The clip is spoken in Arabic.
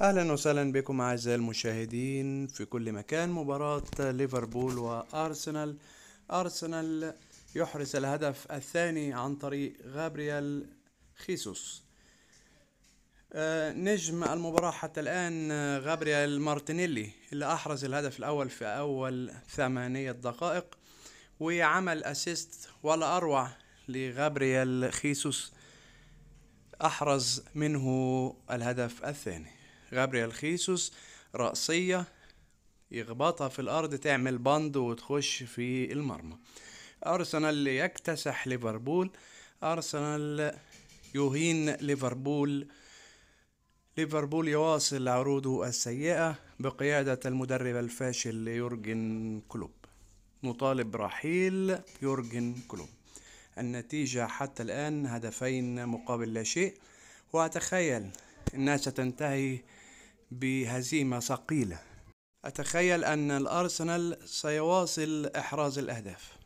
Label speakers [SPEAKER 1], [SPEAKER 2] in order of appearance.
[SPEAKER 1] اهلا وسهلا بكم اعزائي المشاهدين في كل مكان مباراة ليفربول وارسنال ارسنال يحرز الهدف الثاني عن طريق غابرييل خيسوس آه، نجم المباراة حتى الآن آه، غابرييل مارتينيلي اللي أحرز الهدف الأول في أول ثمانية دقائق وعمل أسيست ولا أروع لغابرييل خيسوس أحرز منه الهدف الثاني غابريال خيسوس رأسية يخبطها في الأرض تعمل بند وتخش في المرمى أرسنال يكتسح ليفربول أرسنال يهين ليفربول ليفربول يواصل عروضه السيئة بقيادة المدرب الفاشل يورجن كلوب نطالب رحيل يورجن كلوب النتيجة حتى الآن هدفين مقابل لا شيء وأتخيل انها ستنتهي بهزيمه ثقيله اتخيل ان الارسنال سيواصل احراز الاهداف